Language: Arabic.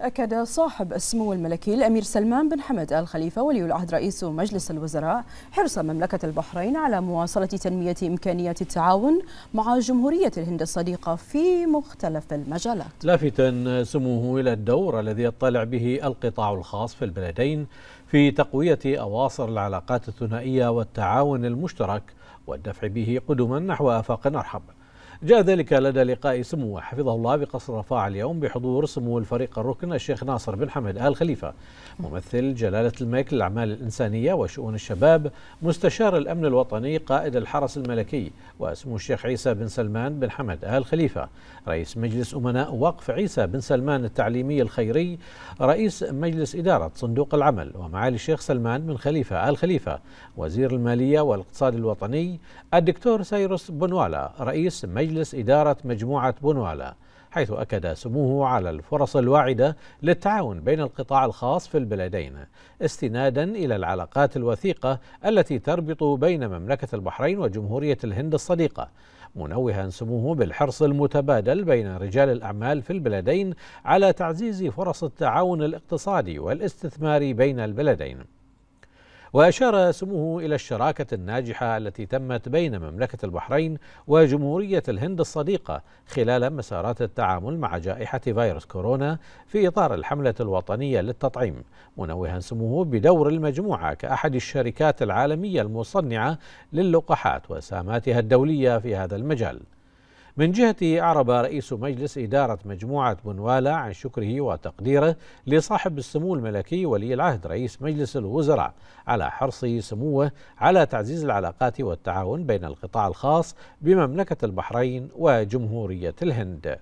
أكد صاحب السمو الملكي الأمير سلمان بن حمد آل خليفة ولي العهد رئيس مجلس الوزراء حرص مملكة البحرين على مواصلة تنمية إمكانيات التعاون مع جمهورية الهند الصديقة في مختلف المجالات لافتا سموه إلى الدور الذي يطلع به القطاع الخاص في البلدين في تقوية أواصر العلاقات الثنائية والتعاون المشترك والدفع به قدما نحو آفاق أرحب جاء ذلك لدى لقاء سموه حفظه الله بقصر رفاع اليوم بحضور سمو الفريق الركن الشيخ ناصر بن حمد آل خليفة ممثل جلالة الملك للأعمال الإنسانية وشؤون الشباب مستشار الأمن الوطني قائد الحرس الملكي وسمو الشيخ عيسى بن سلمان بن حمد آل خليفة رئيس مجلس أمناء وقف عيسى بن سلمان التعليمي الخيري رئيس مجلس إدارة صندوق العمل ومعالي الشيخ سلمان بن خليفة آل خليفة وزير المالية والاقتصاد الوطني الدكتور سيروس بنوالا رئيس مجلس مجلس إدارة مجموعة بونوالا حيث أكد سموه على الفرص الواعدة للتعاون بين القطاع الخاص في البلدين استنادا إلى العلاقات الوثيقة التي تربط بين مملكة البحرين وجمهورية الهند الصديقة منوها سموه بالحرص المتبادل بين رجال الأعمال في البلدين على تعزيز فرص التعاون الاقتصادي والاستثماري بين البلدين وأشار سموه إلى الشراكة الناجحة التي تمت بين مملكة البحرين وجمهورية الهند الصديقة خلال مسارات التعامل مع جائحة فيروس كورونا في إطار الحملة الوطنية للتطعيم منوها سموه بدور المجموعة كأحد الشركات العالمية المصنعة للقاحات وساماتها الدولية في هذا المجال من جهته أعرب رئيس مجلس إدارة مجموعة بنوالا عن شكره وتقديره لصاحب السمو الملكي ولي العهد رئيس مجلس الوزراء على حرصه سموه على تعزيز العلاقات والتعاون بين القطاع الخاص بمملكة البحرين وجمهورية الهند